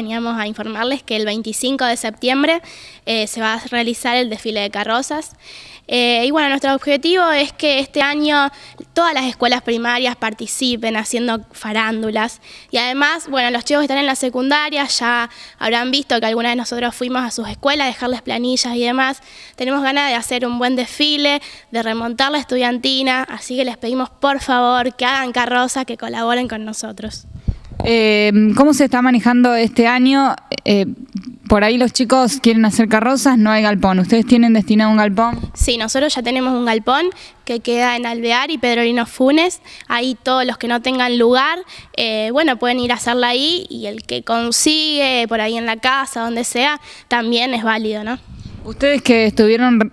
veníamos a informarles que el 25 de septiembre eh, se va a realizar el desfile de carrozas. Eh, y bueno, nuestro objetivo es que este año todas las escuelas primarias participen haciendo farándulas. Y además, bueno, los chicos que están en la secundaria ya habrán visto que alguna de nosotros fuimos a sus escuelas, a dejarles planillas y demás. Tenemos ganas de hacer un buen desfile, de remontar la estudiantina, así que les pedimos por favor que hagan carrozas, que colaboren con nosotros. Eh, ¿Cómo se está manejando este año? Eh, por ahí los chicos quieren hacer carrozas, no hay galpón. ¿Ustedes tienen destinado un galpón? Sí, nosotros ya tenemos un galpón que queda en Alvear y Lino Funes. Ahí todos los que no tengan lugar, eh, bueno, pueden ir a hacerla ahí y el que consigue por ahí en la casa, donde sea, también es válido, ¿no? Ustedes que estuvieron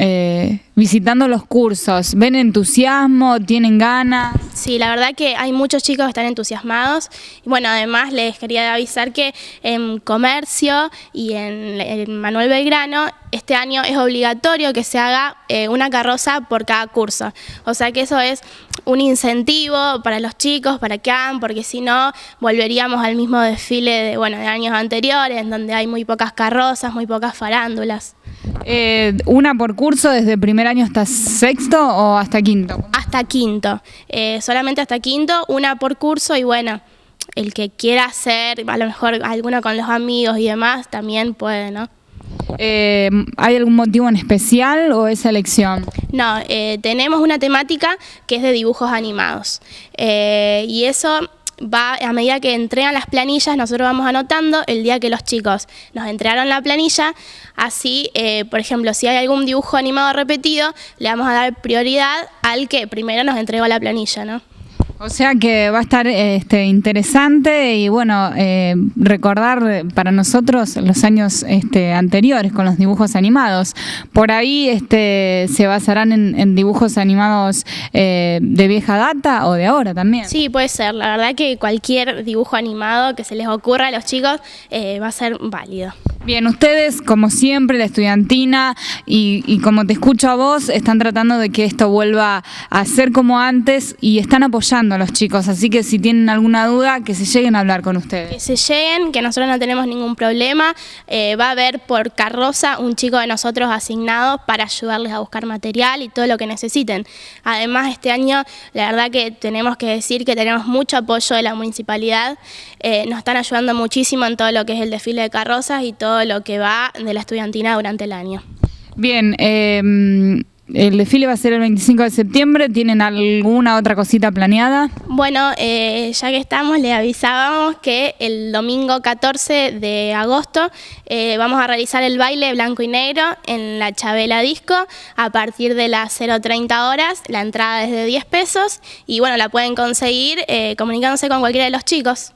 eh, visitando los cursos? ¿Ven entusiasmo? ¿Tienen ganas? Sí, la verdad que hay muchos chicos que están entusiasmados. Y bueno, además les quería avisar que en Comercio y en, Manuel Belgrano este año es obligatorio que se haga eh, una carroza por cada curso. O sea que eso es un incentivo para los chicos, para que hagan, porque si no volveríamos al mismo desfile de, bueno, de años anteriores, donde hay muy pocas carrozas, muy pocas farándulas. Eh, ¿Una por curso desde primer año hasta sexto o hasta quinto? Hasta quinto, eh, solamente hasta quinto, una por curso y bueno, el que quiera hacer, a lo mejor alguno con los amigos y demás, también puede, ¿no? Eh, ¿Hay algún motivo en especial o esa elección? No, tenemos una temática que es de dibujos animados y eso va a medida que entregan las planillas, nosotros vamos anotando el día que los chicos nos entregaron la planilla, así, eh, por ejemplo, si hay algún dibujo animado repetido, le vamos a dar prioridad al que primero nos entregó la planilla, ¿no? O sea que va a estar este, interesante y bueno, eh, recordar para nosotros los años este, anteriores con los dibujos animados. Por ahí este, se basarán en, dibujos animados eh, de vieja data o de ahora también. Sí, puede ser. La verdad que cualquier dibujo animado que se les ocurra a los chicos eh, va a ser válido. Bien, ustedes, como siempre, la estudiantina, y, como te escucho a vos, están tratando de que esto vuelva a ser como antes y están apoyando a los chicos. Así que si tienen alguna duda, que se lleguen a hablar con ustedes. Que se lleguen, que nosotros no tenemos ningún problema. Eh, va a haber por carroza un chico de nosotros asignado para ayudarles a buscar material y todo lo que necesiten. Además, este año, la verdad que tenemos que decir que tenemos mucho apoyo de la municipalidad. Eh, nos están ayudando muchísimo en todo lo que es el desfile de carrozas y todo lo que va de la estudiantina durante el año. Bien, em, el desfile va a ser el 25 de septiembre, ¿tienen alguna otra cosita planeada? Bueno, eh, ya que estamos, les avisábamos que el domingo 14 de agosto eh, vamos a realizar el baile blanco y negro en la Chabela Disco a partir de las 0.30 horas, la entrada es de 10 pesos y bueno, la pueden conseguir eh, comunicándose con cualquiera de los chicos.